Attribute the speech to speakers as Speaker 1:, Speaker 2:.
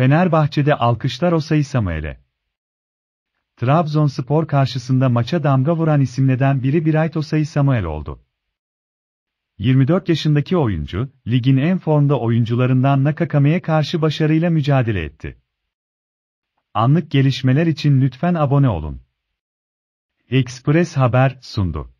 Speaker 1: Fenerbahçe'de alkışlar Osayi Samuel'e. Trabzonspor karşısında maça damga vuran isimlerden biri Birayt Osayi Samuel oldu. 24 yaşındaki oyuncu, ligin en formda oyuncularından Nakakameye karşı başarıyla mücadele etti. Anlık gelişmeler için lütfen abone olun.
Speaker 2: Express Haber sundu.